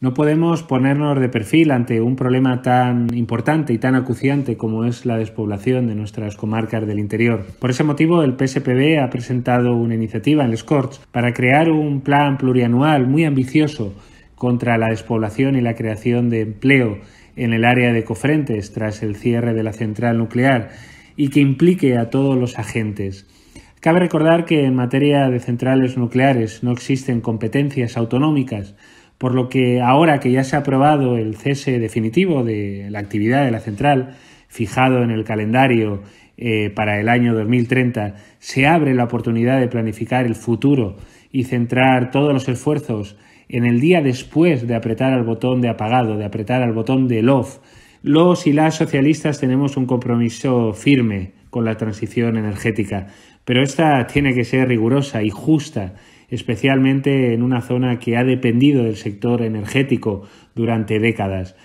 No podemos ponernos de perfil ante un problema tan importante y tan acuciante como es la despoblación de nuestras comarcas del interior. Por ese motivo, el PSPB ha presentado una iniciativa en el Scorch para crear un plan plurianual muy ambicioso contra la despoblación y la creación de empleo en el área de Cofrentes tras el cierre de la central nuclear y que implique a todos los agentes. Cabe recordar que en materia de centrales nucleares no existen competencias autonómicas, por lo que ahora que ya se ha aprobado el cese definitivo de la actividad de la central, fijado en el calendario eh, para el año 2030, se abre la oportunidad de planificar el futuro y centrar todos los esfuerzos en el día después de apretar al botón de apagado, de apretar al botón de off. Los y las socialistas tenemos un compromiso firme con la transición energética, pero esta tiene que ser rigurosa y justa especialmente en una zona que ha dependido del sector energético durante décadas